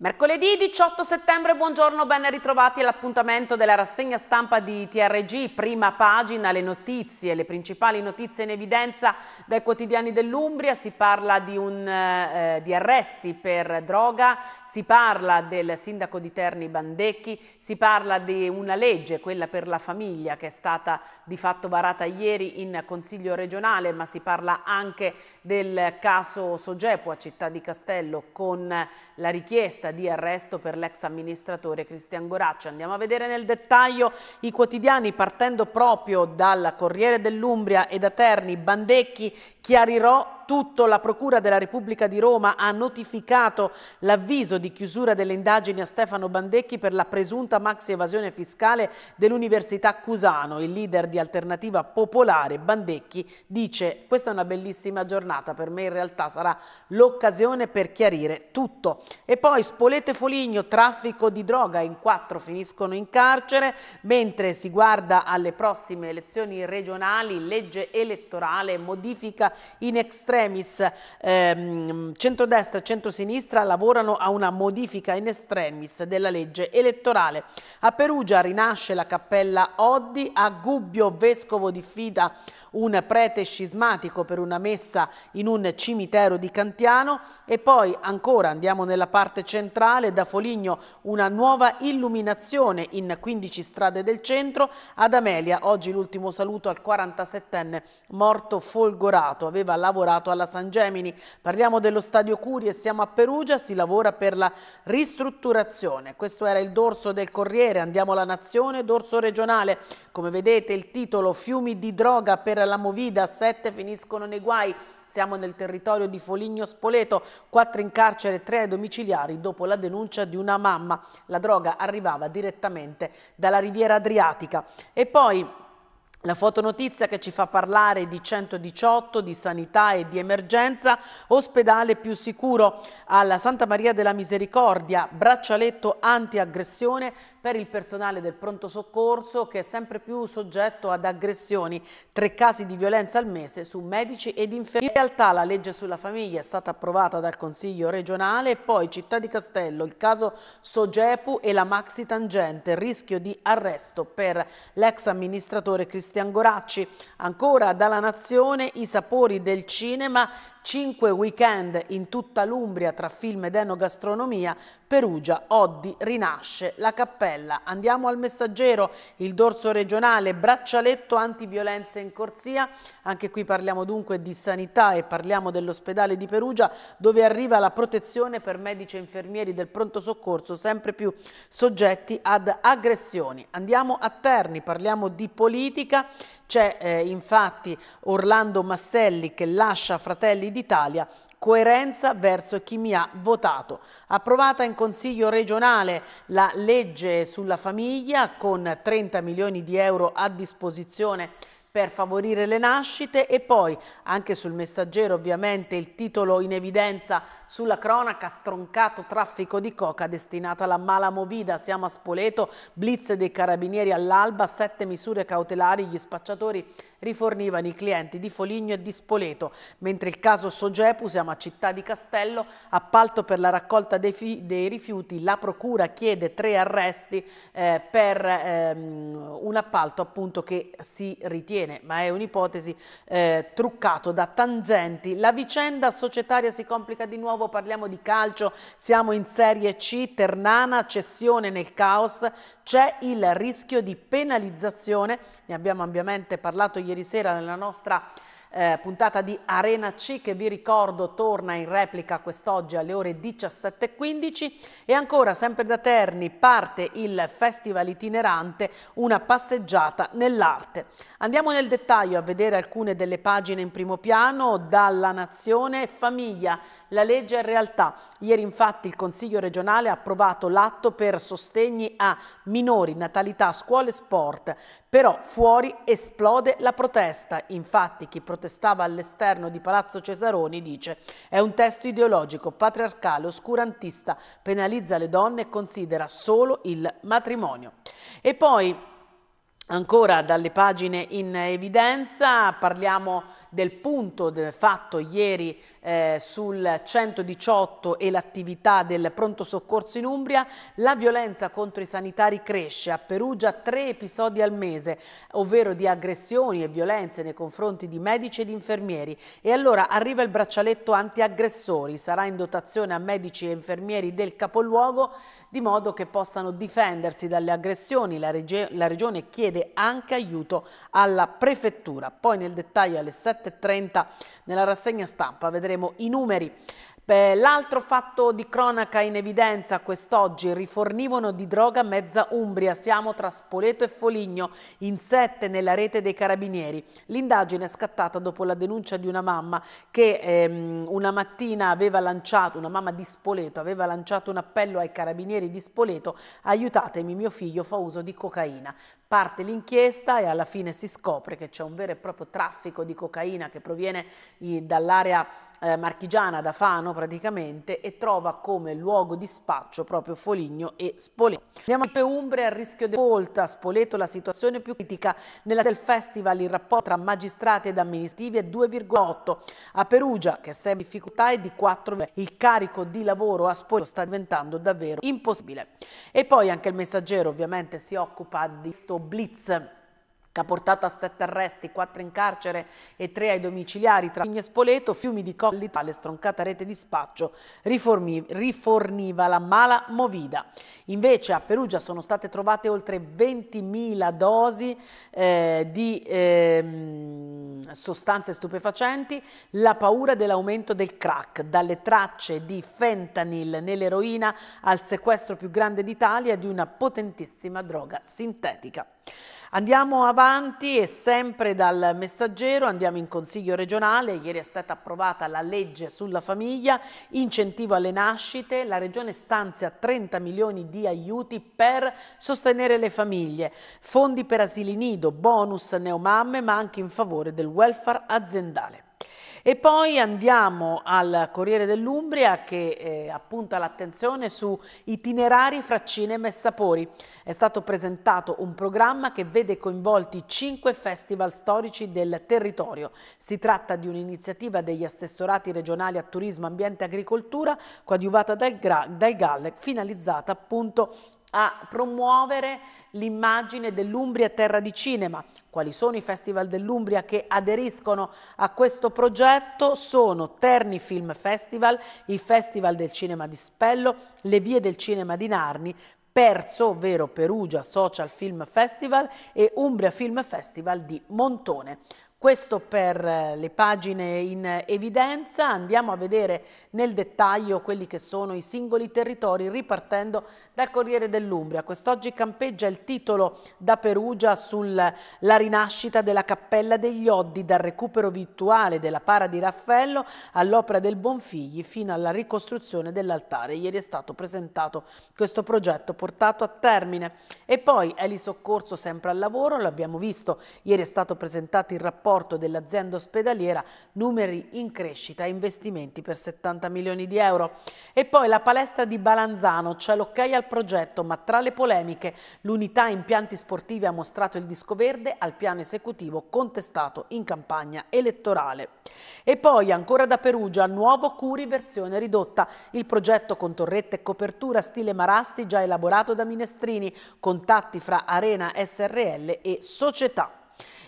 Mercoledì 18 settembre, buongiorno, ben ritrovati all'appuntamento della rassegna stampa di TRG, prima pagina, le notizie, le principali notizie in evidenza dai quotidiani dell'Umbria, si parla di, un, eh, eh, di, arresti per droga, si parla del sindaco di Terni Bandecchi, si parla di una legge, quella per la famiglia, che è stata di fatto varata ieri in Consiglio regionale, ma si parla anche del caso Sogepua, città di Castello, con la richiesta richiesta di arresto per l'ex amministratore Cristian Goraccia. Andiamo a vedere nel dettaglio i quotidiani partendo proprio dal Corriere dell'Umbria e da Terni, Bandecchi chiarirò tutto la Procura della Repubblica di Roma ha notificato l'avviso di chiusura delle indagini a Stefano Bandecchi per la presunta maxi evasione fiscale dell'Università Cusano. Il leader di Alternativa Popolare, Bandecchi, dice questa è una bellissima giornata, per me in realtà sarà l'occasione per chiarire tutto. E poi Spolete Foligno, traffico di droga, in quattro finiscono in carcere, mentre si guarda alle prossime elezioni regionali, legge elettorale, modifica in extremo extremis ehm, centrodestra e centrosinistra lavorano a una modifica in extremis della legge elettorale. A Perugia rinasce la cappella Oddi, a Gubbio vescovo diffida un prete scismatico per una messa in un cimitero di Cantiano e poi ancora andiamo nella parte centrale da Foligno una nuova illuminazione in 15 strade del centro ad Amelia oggi l'ultimo saluto al 47enne morto folgorato aveva lavorato Senato alla San Gemini. Parliamo dello stadio Curi e siamo a Perugia, si lavora per la ristrutturazione. Questo era il dorso del Corriere, andiamo alla Nazione, dorso regionale. Come vedete il titolo Fiumi di droga per la Movida, sette finiscono nei guai. Siamo nel territorio di Foligno Spoleto, quattro in carcere e tre domiciliari dopo la denuncia di una mamma. La droga arrivava direttamente dalla riviera adriatica. E poi la fotonotizia che ci fa parlare di 118, di sanità e di emergenza, ospedale più sicuro alla Santa Maria della Misericordia, braccialetto antiaggressione per il personale del pronto soccorso che è sempre più soggetto ad aggressioni, tre casi di violenza al mese su medici ed infermieri. In realtà la legge sulla famiglia è stata approvata dal Consiglio regionale e poi Città di Castello, il caso Sogepu e la maxi tangente, rischio di arresto per l'ex amministratore Cristiano Cristian Goracci. Ancora dalla Nazione i sapori del cinema, 5 weekend in tutta l'Umbria tra film ed enogastronomia, Perugia, Oddi, Rinasce, La Cappella. Andiamo al messaggero, il dorso regionale, braccialetto antiviolenza in corsia. Anche qui parliamo dunque di sanità e parliamo dell'ospedale di Perugia dove arriva la protezione per medici e infermieri del pronto soccorso sempre più soggetti ad aggressioni. Andiamo a Terni, parliamo di politica Lega. C'è eh, infatti Orlando Masselli che lascia Fratelli d'Italia coerenza verso chi mi ha votato. Approvata in Consiglio regionale la legge sulla famiglia con 30 milioni di euro a disposizione per favorire le nascite e poi anche sul messaggero ovviamente il titolo in evidenza sulla cronaca stroncato traffico di coca destinata alla mala Malamovida, siamo a Spoleto, blitz dei carabinieri all'alba, sette misure cautelari, gli spacciatori rifornivano i clienti di Foligno e di Spoleto, mentre il caso Sogepu, siamo a Città di Castello, appalto per la raccolta dei, dei rifiuti, la Procura chiede tre arresti eh, per ehm, un appalto appunto che si ritiene, ma è un'ipotesi, eh, truccato da tangenti. La vicenda societaria si complica di nuovo, parliamo di calcio, siamo in Serie C, Ternana, cessione nel caos, c'è il rischio di penalizzazione ne abbiamo ampiamente parlato ieri sera nella nostra eh, puntata di Arena C che vi ricordo torna in replica quest'oggi alle ore 17.15 e ancora sempre da Terni parte il festival itinerante Una passeggiata nell'arte. Andiamo nel dettaglio a vedere alcune delle pagine in primo piano dalla Nazione Famiglia, la legge è realtà. Ieri infatti il Consiglio regionale ha approvato l'atto per sostegni a minori, natalità, scuole e sport, però fuori esplode la protesta, infatti chi protesta che stava all'esterno di Palazzo Cesaroni, dice «È un testo ideologico, patriarcale, oscurantista, penalizza le donne e considera solo il matrimonio». E poi... Ancora dalle pagine in evidenza parliamo del punto fatto ieri eh, sul 118 e l'attività del pronto soccorso in Umbria, la violenza contro i sanitari cresce. A Perugia tre episodi al mese, ovvero di aggressioni e violenze nei confronti di medici ed infermieri. E allora arriva il braccialetto antiaggressori, sarà in dotazione a medici e infermieri del capoluogo di modo che possano difendersi dalle aggressioni. La, la regione chiede anche aiuto alla prefettura. Poi nel dettaglio alle 7 17.30 nella rassegna stampa. Vedremo i numeri. L'altro fatto di cronaca in evidenza quest'oggi, rifornivano di droga mezza Umbria, siamo tra Spoleto e Foligno, in sette nella rete dei carabinieri. L'indagine è scattata dopo la denuncia di una mamma che ehm, una mattina aveva lanciato, una mamma di Spoleto, aveva lanciato un appello ai carabinieri di Spoleto, aiutatemi, mio figlio fa uso di cocaina. Parte l'inchiesta e alla fine si scopre che c'è un vero e proprio traffico di cocaina che proviene dall'area eh, marchigiana, da Fano praticamente, e trova come luogo di spaccio proprio Foligno e Spoleto. Andiamo a Umbre a rischio di volta, Spoleto la situazione più critica nella del festival, il rapporto tra magistrati ed amministrativi è 2,8, a Perugia che è sempre in difficoltà è di 4, il carico di lavoro a Spoleto sta diventando davvero impossibile. E poi anche il messaggero ovviamente si occupa di questo blitz che ha portato a sette arresti, quattro in carcere e tre ai domiciliari tra Vigna Spoleto, fiumi di colli, tale stroncata rete di spaccio riforniva la mala movida. Invece a Perugia sono state trovate oltre 20.000 dosi eh, di eh, sostanze stupefacenti, la paura dell'aumento del crack, dalle tracce di fentanyl nell'eroina al sequestro più grande d'Italia di una potentissima droga sintetica. Andiamo avanti e sempre dal messaggero andiamo in consiglio regionale, ieri è stata approvata la legge sulla famiglia, incentivo alle nascite, la regione stanzia 30 milioni di aiuti per sostenere le famiglie, fondi per asili nido, bonus neomamme ma anche in favore del welfare aziendale. E poi andiamo al Corriere dell'Umbria che eh, appunta l'attenzione su itinerari fra cinema e sapori. È stato presentato un programma che vede coinvolti cinque festival storici del territorio. Si tratta di un'iniziativa degli assessorati regionali a turismo, ambiente e agricoltura coadiuvata dal, dal GAL, finalizzata appunto a promuovere l'immagine dell'Umbria Terra di Cinema. Quali sono i festival dell'Umbria che aderiscono a questo progetto? Sono Terni Film Festival, il Festival del Cinema di Spello, le Vie del Cinema di Narni, Perzo, ovvero Perugia Social Film Festival e Umbria Film Festival di Montone. Questo per eh, le pagine in evidenza, andiamo a vedere nel dettaglio quelli che sono i singoli territori ripartendo dal Corriere dell'Umbria, quest'oggi campeggia il titolo da Perugia sulla rinascita della Cappella degli Oddi, dal recupero virtuale della para di Raffaello all'opera del Bonfigli fino alla ricostruzione dell'altare. Ieri è stato presentato questo progetto portato a termine. E poi Eli Soccorso sempre al lavoro, l'abbiamo visto, ieri è stato presentato il rapporto dell'azienda ospedaliera, numeri in crescita, investimenti per 70 milioni di euro. E poi la palestra di Balanzano, c'è l'ok al progetto, ma tra le polemiche l'unità impianti sportivi ha mostrato il disco verde al piano esecutivo contestato in campagna elettorale. E poi ancora da Perugia, nuovo Curi versione ridotta, il progetto con torrette e copertura stile Marassi già elaborato da Minestrini, contatti fra Arena SRL e società.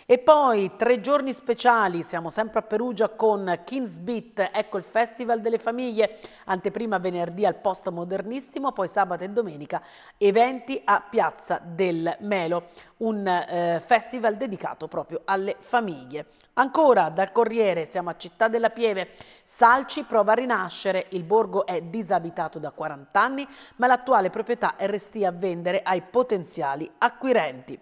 E poi tre giorni speciali, siamo sempre a Perugia con Kings Beat, ecco il Festival delle Famiglie, anteprima venerdì al Posto Modernissimo, poi sabato e domenica eventi a Piazza del Melo, un eh, festival dedicato proprio alle famiglie. Ancora dal Corriere siamo a Città della Pieve, Salci prova a rinascere, il borgo è disabitato da 40 anni ma l'attuale proprietà è restì a vendere ai potenziali acquirenti.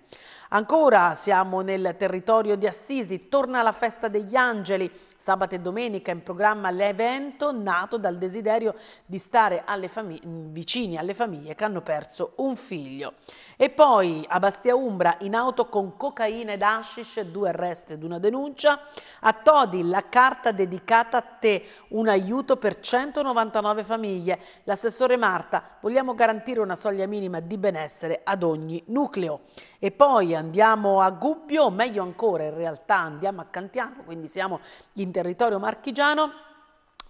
Ancora siamo nel territorio di Assisi, torna la festa degli angeli, Sabato e domenica in programma l'evento nato dal desiderio di stare alle vicini alle famiglie che hanno perso un figlio. E poi a Bastia Umbra in auto con cocaina ed hashish, due arresti ed una denuncia. A Todi la carta dedicata a te, un aiuto per 199 famiglie. L'assessore Marta, vogliamo garantire una soglia minima di benessere ad ogni nucleo. E poi andiamo a Gubbio, meglio ancora in realtà andiamo a Cantiano, quindi siamo in in territorio marchigiano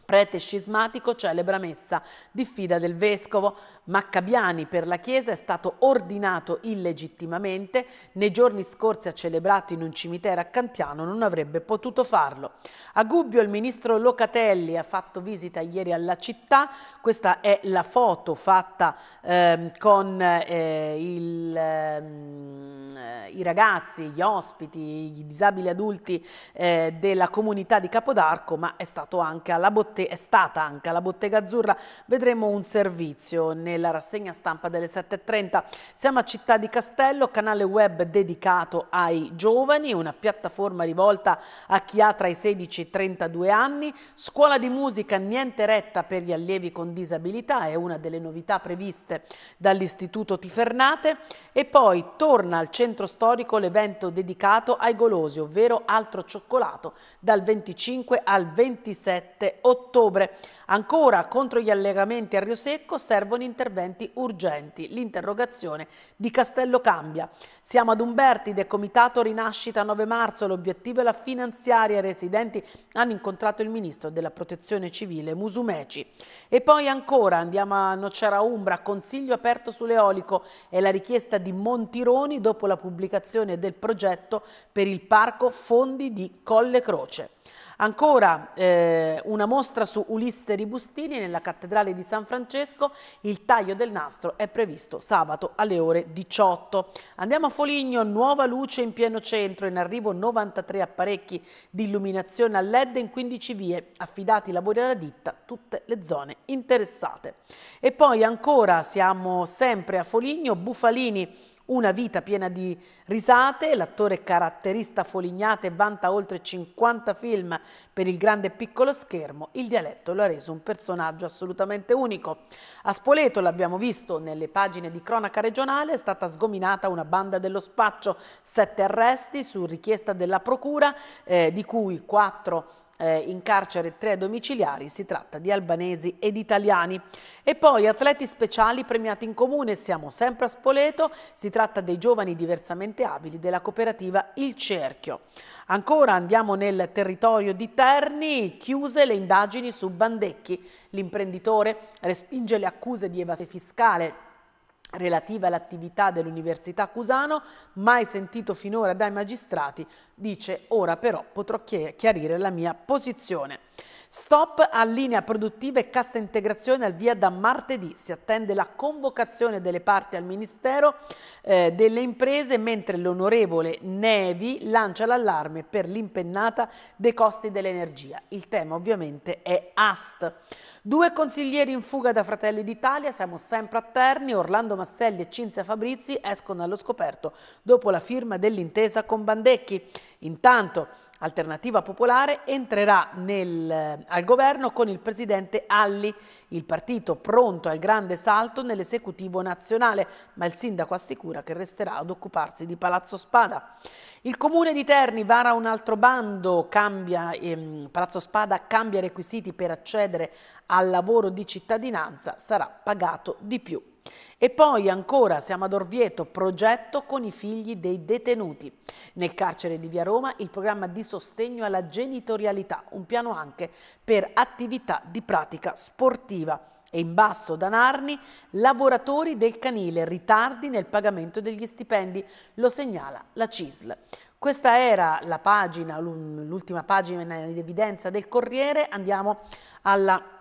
prete scismatico celebra messa di fida del vescovo. Maccabiani per la Chiesa è stato ordinato illegittimamente, nei giorni scorsi ha celebrato in un cimitero a Cantiano, non avrebbe potuto farlo. A Gubbio il ministro Locatelli ha fatto visita ieri alla città, questa è la foto fatta eh, con eh, il, eh, i ragazzi, gli ospiti, i disabili adulti eh, della comunità di Capodarco, ma è, anche botte, è stata anche alla Bottega Azzurra, vedremo un servizio nel nella rassegna stampa delle 7.30. Siamo a Città di Castello, canale web dedicato ai giovani, una piattaforma rivolta a chi ha tra i 16 e i 32 anni, scuola di musica niente retta per gli allievi con disabilità, è una delle novità previste dall'Istituto Tifernate e poi torna al centro storico l'evento dedicato ai golosi, ovvero altro cioccolato, dal 25 al 27 ottobre. Ancora contro gli allegamenti a Rio Secco servono interventi interventi urgenti, l'interrogazione di Castello Cambia. Siamo ad Umberti, Umbertide, Comitato Rinascita 9 marzo, l'obiettivo è la finanziaria, i residenti hanno incontrato il Ministro della Protezione Civile Musumeci. E poi ancora andiamo a Nocera Umbra, consiglio aperto sull'eolico e la richiesta di Montironi dopo la pubblicazione del progetto per il parco Fondi di Colle Croce. Ancora eh, una mostra su Ulisse Ribustini nella Cattedrale di San Francesco, il taglio del nastro è previsto sabato alle ore 18. Andiamo a Foligno, nuova luce in pieno centro, in arrivo 93 apparecchi di illuminazione a LED in 15 vie, affidati i lavori alla ditta, tutte le zone interessate. E poi ancora siamo sempre a Foligno, Bufalini una vita piena di risate, l'attore caratterista Folignate vanta oltre 50 film per il grande e piccolo schermo, il dialetto lo ha reso un personaggio assolutamente unico. A Spoleto, l'abbiamo visto nelle pagine di cronaca regionale, è stata sgominata una banda dello spaccio, sette arresti su richiesta della procura, eh, di cui quattro eh, in carcere tre domiciliari, si tratta di albanesi ed italiani. E poi atleti speciali premiati in comune, siamo sempre a Spoleto, si tratta dei giovani diversamente abili della cooperativa Il Cerchio. Ancora andiamo nel territorio di Terni, chiuse le indagini su Bandecchi. L'imprenditore respinge le accuse di evasione fiscale relativa all'attività dell'Università Cusano, mai sentito finora dai magistrati, dice ora però potrò chiarire la mia posizione. Stop a linea produttiva e cassa integrazione al via da martedì. Si attende la convocazione delle parti al Ministero eh, delle Imprese, mentre l'onorevole Nevi lancia l'allarme per l'impennata dei costi dell'energia. Il tema ovviamente è AST. Due consiglieri in fuga da Fratelli d'Italia, siamo sempre a Terni, Orlando Masselli e Cinzia Fabrizi escono allo scoperto dopo la firma dell'intesa con Bandecchi. Intanto Alternativa Popolare entrerà nel, eh, al governo con il presidente Alli, il partito pronto al grande salto nell'esecutivo nazionale, ma il sindaco assicura che resterà ad occuparsi di Palazzo Spada. Il comune di Terni vara un altro bando, cambia, ehm, Palazzo Spada cambia requisiti per accedere al lavoro di cittadinanza, sarà pagato di più. E poi ancora siamo ad Orvieto, progetto con i figli dei detenuti. Nel carcere di Via Roma il programma di sostegno alla genitorialità, un piano anche per attività di pratica sportiva. E in basso da Narni, lavoratori del canile, ritardi nel pagamento degli stipendi, lo segnala la CISL. Questa era la pagina, l'ultima pagina in evidenza del Corriere, andiamo alla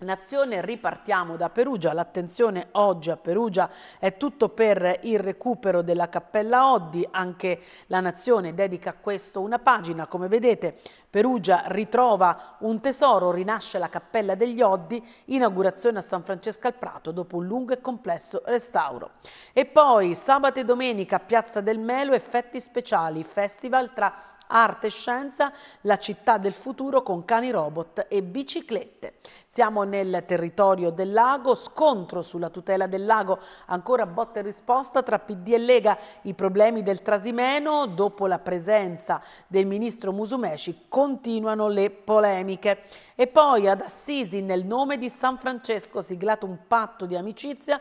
Nazione, ripartiamo da Perugia, l'attenzione oggi a Perugia è tutto per il recupero della Cappella Oddi, anche la Nazione dedica a questo una pagina, come vedete Perugia ritrova un tesoro, rinasce la Cappella degli Oddi, inaugurazione a San Francesco al Prato dopo un lungo e complesso restauro. E poi sabato e domenica a Piazza del Melo, effetti speciali, festival tra Arte e Scienza, la città del futuro con cani robot e biciclette. Siamo nel territorio del lago, scontro sulla tutela del lago, ancora botta e risposta tra PD e Lega, i problemi del Trasimeno, dopo la presenza del ministro Musumeci continuano le polemiche. E poi ad Assisi, nel nome di San Francesco, siglato un patto di amicizia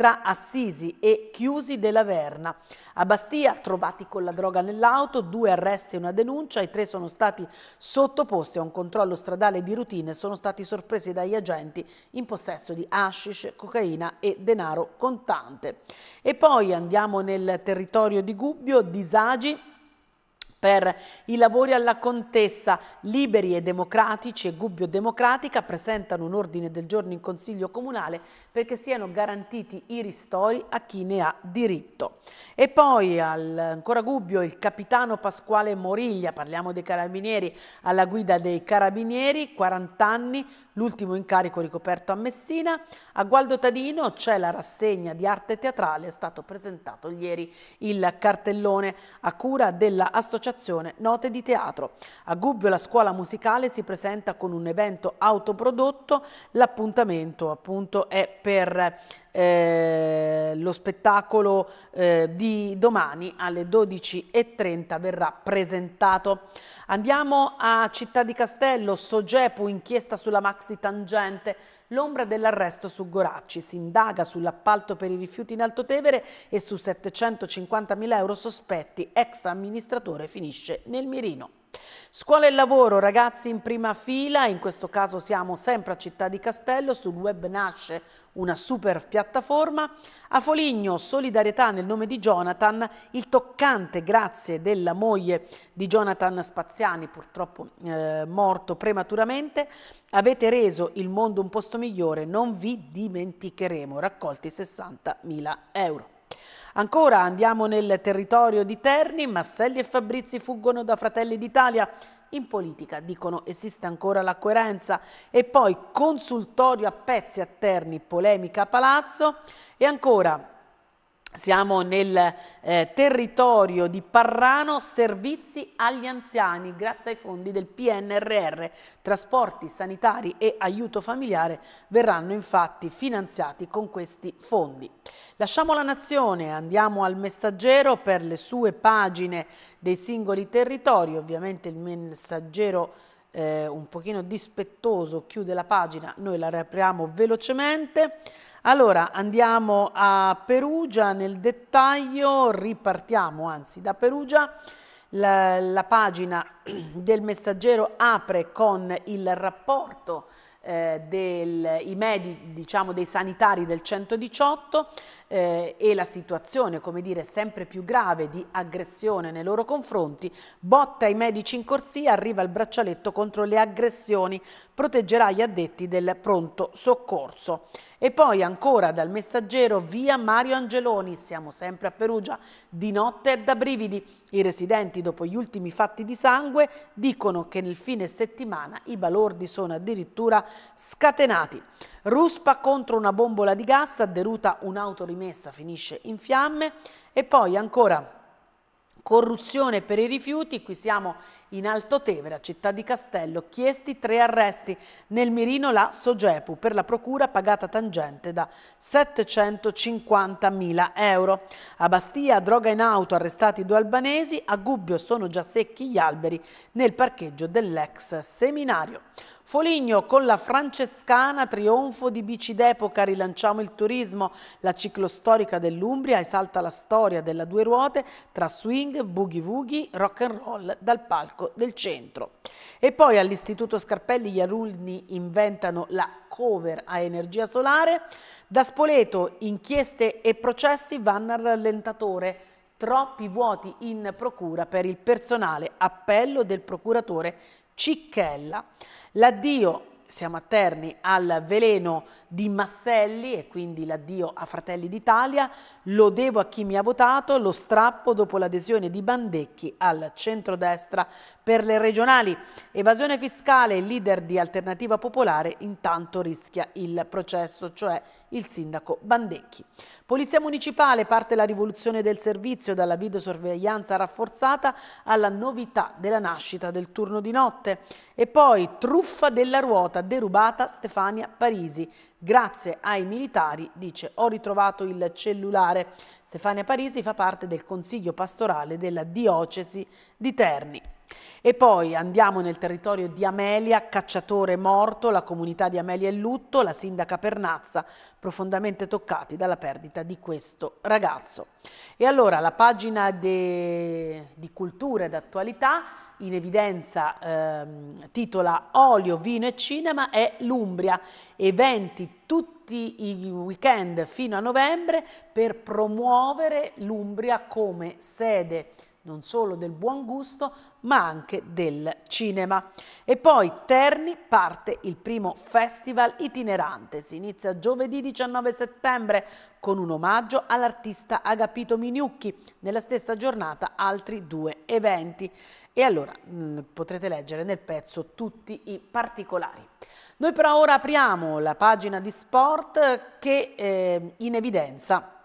tra Assisi e Chiusi della Verna. A Bastia, trovati con la droga nell'auto, due arresti e una denuncia, i tre sono stati sottoposti a un controllo stradale di routine e sono stati sorpresi dagli agenti in possesso di hashish, cocaina e denaro contante. E poi andiamo nel territorio di Gubbio, disagi per i lavori alla contessa Liberi e Democratici e Gubbio Democratica presentano un ordine del giorno in Consiglio Comunale perché siano garantiti i ristori a chi ne ha diritto. E poi al, ancora Gubbio il capitano Pasquale Moriglia, parliamo dei carabinieri, alla guida dei carabinieri, 40 anni, l'ultimo incarico ricoperto a Messina. A Gualdo Tadino c'è la rassegna di arte teatrale, è stato presentato ieri il cartellone a cura dell'Associazione Note di Teatro. A Gubbio la scuola musicale si presenta con un evento autoprodotto, l'appuntamento appunto è per eh, lo spettacolo eh, di domani alle 12.30 verrà presentato. Andiamo a Città di Castello, Sogepu inchiesta sulla Max Taxi Tangente, l'ombra dell'arresto su Goracci. Si indaga sull'appalto per i rifiuti in Altotevere e su 750 mila euro sospetti. Ex amministratore finisce nel mirino. Scuola e lavoro, ragazzi in prima fila, in questo caso siamo sempre a Città di Castello, sul web nasce una super piattaforma. A Foligno, solidarietà nel nome di Jonathan, il toccante grazie della moglie di Jonathan Spaziani, purtroppo eh, morto prematuramente. Avete reso il mondo un posto migliore, non vi dimenticheremo. Raccolti 60.000 euro. Ancora andiamo nel territorio di Terni, Masselli e Fabrizi fuggono da Fratelli d'Italia. In politica dicono esiste ancora la coerenza e poi consultorio a pezzi a Terni, polemica a Palazzo e ancora siamo nel eh, territorio di Parrano, servizi agli anziani, grazie ai fondi del PNRR. Trasporti sanitari e aiuto familiare verranno infatti finanziati con questi fondi. Lasciamo la nazione, andiamo al messaggero per le sue pagine dei singoli territori, ovviamente il messaggero eh, un pochino dispettoso chiude la pagina, noi la riapriamo velocemente. Allora andiamo a Perugia nel dettaglio, ripartiamo anzi da Perugia. La, la pagina del messaggero apre con il rapporto eh, del, i diciamo, dei sanitari del 118 eh, e la situazione, come dire, sempre più grave di aggressione nei loro confronti, botta i medici in corsia, arriva il braccialetto contro le aggressioni, proteggerà gli addetti del pronto soccorso. E poi ancora dal messaggero via Mario Angeloni, siamo sempre a Perugia, di notte è da brividi. I residenti, dopo gli ultimi fatti di sangue, dicono che nel fine settimana i balordi sono addirittura scatenati. Ruspa contro una bombola di gas, Deruta un'auto rimessa finisce in fiamme e poi ancora corruzione per i rifiuti, qui siamo in Alto Altotevera, città di Castello, chiesti tre arresti. Nel mirino la Sogepu per la procura pagata tangente da 750.000 euro. A Bastia, droga in auto, arrestati due albanesi. A Gubbio sono già secchi gli alberi nel parcheggio dell'ex seminario. Foligno con la francescana, trionfo di bici d'epoca, rilanciamo il turismo, la ciclostorica dell'Umbria esalta la storia della due ruote tra swing, boogie woogie, rock and roll dal palco Parco del Centro. E poi all'Istituto Scarpelli gli alunni inventano la cover a energia solare. Da Spoleto inchieste e processi vanno al rallentatore. Troppi vuoti in procura per il personale. Appello del procuratore Cicchella. L'addio siamo a Terni al veleno di Masselli e quindi l'addio a Fratelli d'Italia, lo devo a chi mi ha votato, lo strappo dopo l'adesione di Bandecchi al centrodestra per le regionali. Evasione fiscale, il leader di Alternativa Popolare intanto rischia il processo, cioè il sindaco Bandecchi. Polizia Municipale parte la rivoluzione del servizio dalla videosorveglianza rafforzata alla novità della nascita del turno di notte. E poi truffa della ruota derubata Stefania Parisi. Grazie ai militari, dice, ho ritrovato il cellulare. Stefania Parisi fa parte del Consiglio Pastorale della Diocesi di Terni. E poi andiamo nel territorio di Amelia, cacciatore morto, la comunità di Amelia e lutto, la sindaca Pernazza, profondamente toccati dalla perdita di questo ragazzo. E allora la pagina de... di cultura ed attualità in evidenza ehm, titola Olio, vino e cinema è l'Umbria, eventi tutti i weekend fino a novembre per promuovere l'Umbria come sede non solo del buon gusto, ma anche del cinema. E poi Terni parte il primo festival itinerante. Si inizia giovedì 19 settembre con un omaggio all'artista Agapito Miniucchi. Nella stessa giornata altri due eventi. E allora mm, potrete leggere nel pezzo tutti i particolari. Noi però ora apriamo la pagina di sport che eh, in evidenza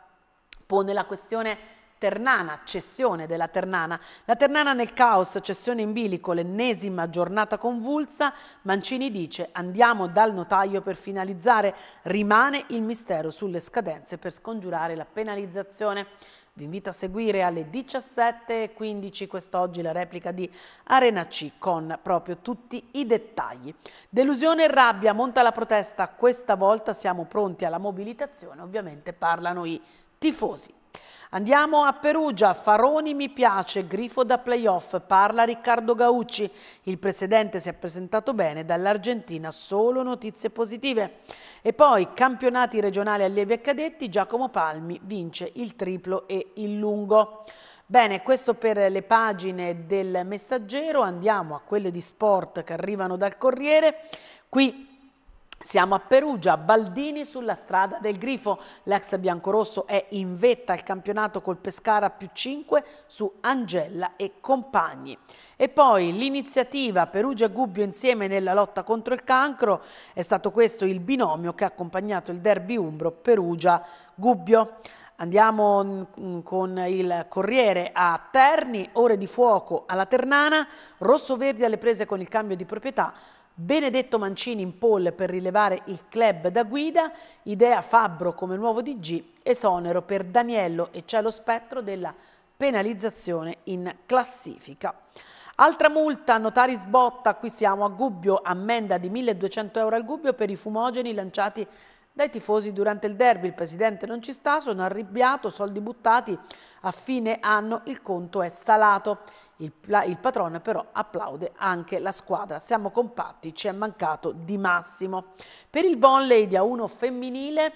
pone la questione Ternana, cessione della Ternana. La Ternana nel caos, cessione in bilico, l'ennesima giornata convulsa. Mancini dice andiamo dal notaio per finalizzare. Rimane il mistero sulle scadenze per scongiurare la penalizzazione. Vi invito a seguire alle 17.15 quest'oggi la replica di Arena C con proprio tutti i dettagli. Delusione e rabbia, monta la protesta, questa volta siamo pronti alla mobilitazione, ovviamente parlano i tifosi. Andiamo a Perugia, Faroni mi piace, grifo da playoff, parla Riccardo Gaucci, il presidente si è presentato bene, dall'Argentina solo notizie positive. E poi campionati regionali allievi e cadetti, Giacomo Palmi vince il triplo e il lungo. Bene, questo per le pagine del messaggero, andiamo a quelle di sport che arrivano dal Corriere. Qui siamo a Perugia, Baldini sulla strada del Grifo. L'ex biancorosso è in vetta al campionato col Pescara più 5 su Angella e compagni. E poi l'iniziativa Perugia Gubbio insieme nella lotta contro il cancro. È stato questo il binomio che ha accompagnato il derby umbro Perugia-Gubbio. Andiamo con il Corriere a Terni, ore di fuoco alla Ternana, rosso-verdi alle prese con il cambio di proprietà, Benedetto Mancini in pole per rilevare il club da guida, idea Fabbro come nuovo DG, esonero per Daniello e c'è lo spettro della penalizzazione in classifica. Altra multa, notari sbotta, qui siamo a Gubbio, ammenda di 1200 euro al Gubbio per i fumogeni lanciati dai tifosi durante il derby. Il presidente non ci sta, sono arrabbiato, soldi buttati, a fine anno il conto è salato. Il, il patrono però applaude anche la squadra. Siamo compatti, ci è mancato di massimo. Per il volley di A1 femminile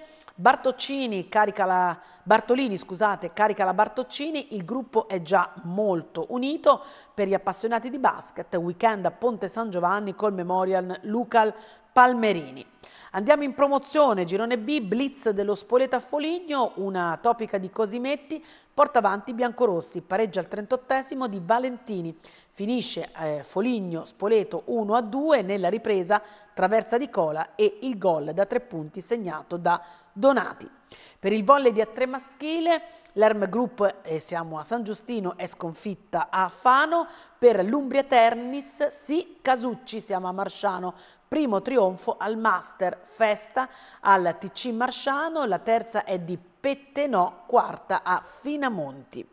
carica la, Bartolini scusate, carica la Bartoccini, il gruppo è già molto unito. Per gli appassionati di basket, weekend a Ponte San Giovanni col Memorial Lucal Palmerini. Andiamo in promozione, girone B, blitz dello Spoleta Foligno, una topica di Cosimetti, porta avanti Biancorossi, pareggia al 38 di Valentini. Finisce eh, Foligno Spoleto 1 a 2 nella ripresa traversa di Cola e il gol da tre punti segnato da Donati. Per il volley di A3 maschile l'Erm Group, eh, siamo a San Giustino, è sconfitta a Fano, per l'Umbria Ternis, sì, Casucci, siamo a Marciano, primo trionfo al Master Festa al TC Marciano, la terza è di Pettenò, quarta a Finamonti.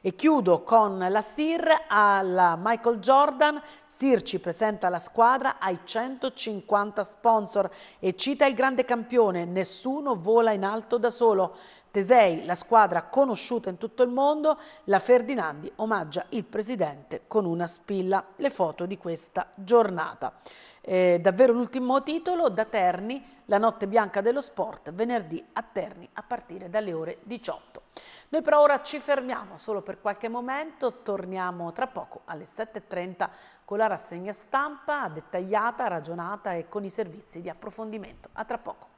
E chiudo con la Sir alla Michael Jordan. Sir ci presenta la squadra ai 150 sponsor e cita il grande campione Nessuno vola in alto da solo. Tesei, la squadra conosciuta in tutto il mondo, la Ferdinandi omaggia il presidente con una spilla. Le foto di questa giornata. Eh, davvero l'ultimo titolo da Terni, la notte bianca dello sport, venerdì a Terni a partire dalle ore 18. Noi però ora ci fermiamo solo per qualche momento, torniamo tra poco alle 7.30 con la rassegna stampa dettagliata, ragionata e con i servizi di approfondimento. A tra poco.